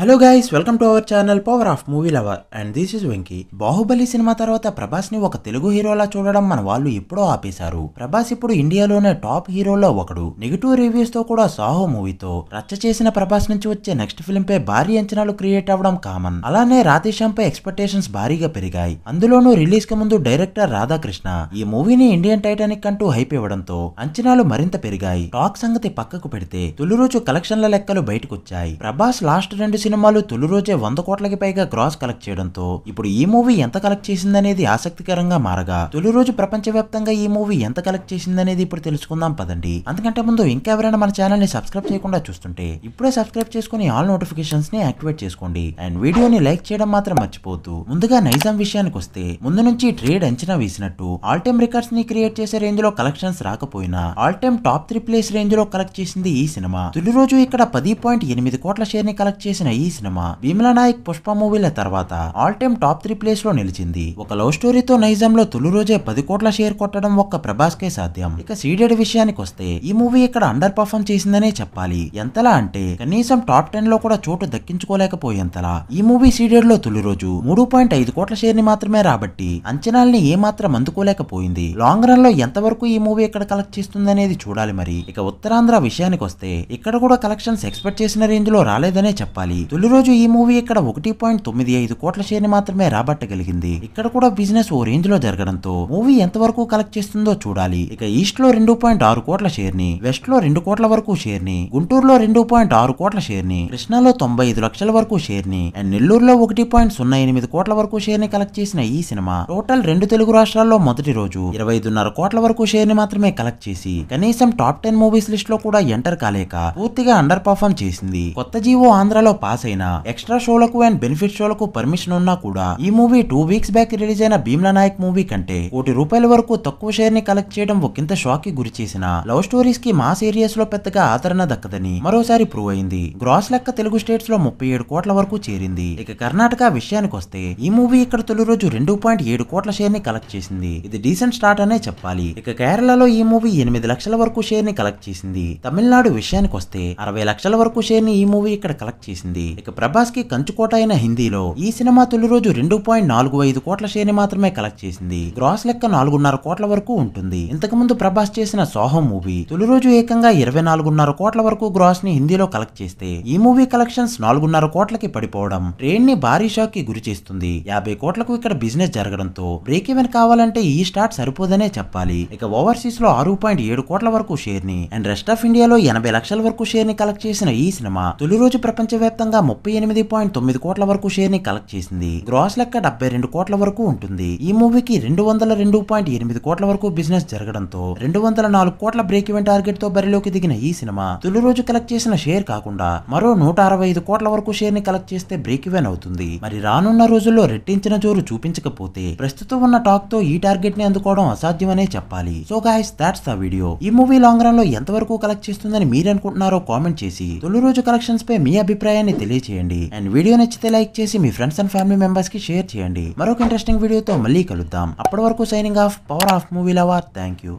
hello guys welcome to our channel power of movie lover and this is Venky Baahubali cinema తర్వాత ప్రభాస్ ని ఒక తెలుగు హీరోలా చూడడం మన వాళ్ళు ఎప్పుడో ఆపేశారు ప్రభాస్ ఇప్పుడు ఇండియాలోనే టాప్ హీరోల్లో ఒకడు నెగిటివ్ రివ్యూస్ తో కూడా సాహో మూవీతో రచ్చ చేసిన ప్రభాస్ నుంచి వచ్చే నెక్స్ట్ ఫిల్మ్ పై భారీ అంచనాలు క్రియేట్ అవ్వడం కామన్ అలానే రాధేశ్యాం పై ఎక్స్పెక్టేషన్స్ భారీగా పెరిగాయి అందులోనూ రిలీజ్ కి ముందు డైరెక్టర్ రాధాకృష్ణ ఈ మూవీని ఇండియన్ టైటానిక్ అంటూ హైప్ ఇవ్వడంతో అంచనాలు మరింత పెరిగాయి టాక్ సంగతి పక్కకు పెడితే తొలి రోజు కలెక్షన్ల లెక్కలు బయటకొచ్చాయి ప్రభాస్ లాస్ట్ రెండు సినిమాలు తొలి రోజే వంద కోట్లకి పైగా గ్రాస్ కలెక్ట్ చేయడంతో ఇప్పుడు ఈ మూవీ ఎంత కలెక్ట్ చేసిందనేది ఆసక్తికరంగా మారగా తొలి రోజు ప్రపంచవ్యాప్తంగా ఈ మూవీ ఎంత కలెక్ట్ చేసిందనేది ఇప్పుడు తెలుసుకుందాం పదండి అందుకంటే ముందు ఇంకా ఎవరైనా మన ఛానల్ ని సబ్స్క్రైబ్ చేయకుండా చూస్తుంటే ఇప్పుడే సబ్స్క్రైబ్ చేసుకుని ఆల్ నోటిఫికేషన్స్ ని యాక్టివేట్ చేసుకోండి అండ్ వీడియోని లైక్ చేయడం మాత్రం మర్చిపోవద్దు ముందుగా నైజాం విషయానికి వస్తే ముందు నుంచి ట్రేడ్ అంచనా వేసినట్టు ఆల్ టైమ్ రికార్డ్స్ ని క్రియేట్ చేసే రేంజ్ లో కలెక్షన్స్ రాకపోయినా all time top three place range లో కలెక్ట్ చేసింది ఈ సినిమా తొలి రోజు ఇక్కడ పది పాయింట్ ఎనిమిది కోట్ల షేర్ ని కలెక్ట్ చేసిన ఈ సినిమా భీమ్లా నాయక్ పుష్ప మూవీల తర్వాత all time top three place లో నిలిచింది ఒక లవ్ స్టోరీతో నైజాం లో తొలి రోజే పది కోట్ల షేర్ కొట్టడం ఒక్క ప్రభాస్ కే సాధ్యం ఇక సీడెడ్ విషయానికి వస్తే ఈ మూవీ ఇక్కడ అండర్ పర్ఫామ్ చేసిందనే చెప్పాలి ఎంతలా అంటే కనీసం టాప్ టెన్ లో కూడా చోటు దక్కించుకోలేకపోయేంతలా ఈ మూవీ సీడెడ్ లో తొలి రోజు మూడు పాయింట్ ఐదు కోట్ల షేర్ ని మాత్రమే రాబట్టి అంచనాల్ని ఏమాత్రం అందుకోలేకపోయింది లాంగ్ రన్ లో ఎంతవరకు ఈ మూవీ ఇక్కడ కలెక్ట్ చేస్తుందనేది చూడాలి మరి ఇక ఉత్తరాంధ్ర విషయానికి వస్తే ఇక్కడ కూడా కలెక్షన్స్ ఎక్స్పెక్ట్ చేసిన రేంజ్ లో రాలేదనే చెప్పాలి ఉన్నాయి తొలి రోజు ఈ మూవీ ఇక్కడ ఒకటి పాయింట్ తొమ్మిది ఐదు కోట్ల షేర్ని మాత్రమే రాబట్టగలిగింది ఇక్కడ కూడా బిజినెస్ ఓ రేంజ్ లో జరగడంతో మూవీ ఎంత వరకు కలెక్ట్ చేస్తుందో చూడాలి ఇక ఈస్ట్ లో రెండు పాయింట్ ఆరు కోట్ల షేర్ ని వెస్ట్ లో రెండు కోట్ల వరకు షేర్ ని గుంటూరులో రెండు పాయింట్ ఆరు కోట్ల షేర్ ని కృష్ణాలో తొంభై ఐదు లక్షల వరకు షేర్ ని అండ్ నెల్లూరులో ఒకటి పాయింట్ సున్నా ఎనిమిది కోట్ల వరకు షేర్ ని కలెక్ట్ చేసిన ఈ సినిమా టోటల్ రెండు తెలుగు రాష్ట్రాల్లో మొదటి రోజు ఇరవై ఐదున్నర కోట్ల వరకు షేర్ ని మాత్రమే కలెక్ట్ చేసి కనీసం టాప్ టెన్ మూవీస్ లిస్ట్ లో కూడా ఎంటర్ కాలేక పూర్తిగా అండర్ పర్ఫామ్ చేసింది కొత్త జీవో ఆంధ్రలో పాస్ అయినా ఎక్స్ట్రా షోలకు అండ్ బెనిఫిట్ షోలకు పర్మిషన్ ఉన్నా కూడా ఈ movie two weeks back release అయిన భీమ్ల నాయక్ మూవీ కంటే కోటి రూపాయల వరకు తక్కువ షేర్ ని కలెక్ట్ చేయడం ఒకంత షాక్ కి గురి చేసిన లవ్ స్టోరీస్ కి మా సీరియస్ లో పెద్దగా ఆదరణ దక్కదని మరోసారి ప్రూవ్ అయింది గ్రాస్ లెక్క తెలుగు స్టేట్స్ లో ముప్పై ఏడు కోట్ల వరకు చేరింది ఇక కర్ణాటక విషయానికి వస్తే ఈ మూవీ ఇక్కడ తొలి రోజు రెండు పాయింట్ ఏడు కోట్ల షేర్ ని కలెక్ట్ చేసింది ఇది డీసెంట్ స్టార్ట్ అనే చెప్పాలి ఇక కేరళలో ఈ మూవీ ఎనిమిది లక్షల వరకు షేర్ ని కలెక్ట్ చేసింది తమిళనాడు విషయానికి వస్తే అరవై లక్షల వరకు షేర్ ని ఈ మూవీ ఇక్కడ కలెక్ట్ చేసింది చేసింది ఇక ప్రభాస్ కి కంచుకోట అయిన హిందీలో ఈ సినిమా తొలి రోజు రెండు పాయింట్ నాలుగు ఐదు కోట్ల శ్రేణి మాత్రమే కలెక్ట్ చేసింది గ్రాస్ లెక్క నాలుగున్నర కోట్ల వరకు ఉంటుంది ఇంతకు ముందు ప్రభాస్ చేసిన సోహం మూవీ తొలి రోజు ఏకంగా ఇరవై నాలుగున్నర కోట్ల వరకు గ్రాస్ ని హిందీలో కలెక్ట్ చేస్తే ఈ మూవీ కలెక్షన్స్ నాలుగున్నర కోట్లకి పడిపోవడం ట్రేన్ ని భారీ షాక్ కి గురి చేస్తుంది యాభై కోట్లకు ఇక్కడ బిజినెస్ జరగడంతో బ్రేక్ ఈవెన్ కావాలంటే ఈ స్టార్ట్ సరిపోదనే చెప్పాలి ఇక ఓవర్సీస్ లో ఆరు పాయింట్ ఏడు కోట్ల వరకు షేర్ ని అండ్ రెస్ట్ ఆఫ్ ఇండియాలో ఎనభై లక్షల వరకు షేర్ ని కలెక్ట్ చేసిన ఈ సినిమా తొలి రోజు ప్రపంచవ్యాప్తంగా మొత్తంగా ముప్పై ఎనిమిది పాయింట్ తొమ్మిది కోట్ల వరకు షేర్ ని కలెక్ట్ చేసింది గ్రాస్ లెక్క డెబ్బై రెండు కోట్ల వరకు ఉంటుంది ఈ మూవీకి రెండు వందల రెండు పాయింట్ ఎనిమిది కోట్ల వరకు బిజినెస్ జరగడంతో రెండు వందల నాలుగు కోట్ల బ్రేక్ ఈవెన్ టార్గెట్ తో బరిలోకి దిగిన ఈ సినిమా తొలి రోజు కలెక్ట్ చేసిన షేర్ కాకుండా మరో నూట అరవై ఐదు కోట్ల వరకు షేర్ ని కలెక్ట్ చేస్తే బ్రేక్ ఈవెన్ అవుతుంది మరి రానున్న రోజుల్లో రెట్టించిన జోరు చూపించకపోతే ప్రస్తుతం ఉన్న టాక్ తో ఈ టార్గెట్ ని అందుకోవడం అసాధ్యమనే చెప్పాలి so guys that's the video ఈ మూవీ లాంగ్ రన్ లో ఎంతవరకు కలెక్ట్ చేస్తుందని మీరనుకుంటున్నారో కామెంట్ చేసి తొలి రోజు కలెక్షన్స్ పై మీ అభిప్రాయాన్ని తెలియచేయండి అండ్ వీడియో నచ్చితే లైక్ చేసి మీ ఫ్రెండ్స్ అండ్ ఫ్యామిలీ మెంబర్స్ కి షేర్ చేయండి మరొక ఇంట్రెస్టింగ్ వీడియోతో మళ్ళీ కలుద్దాం అప్పటి వరకు signing off power of movie lover thank you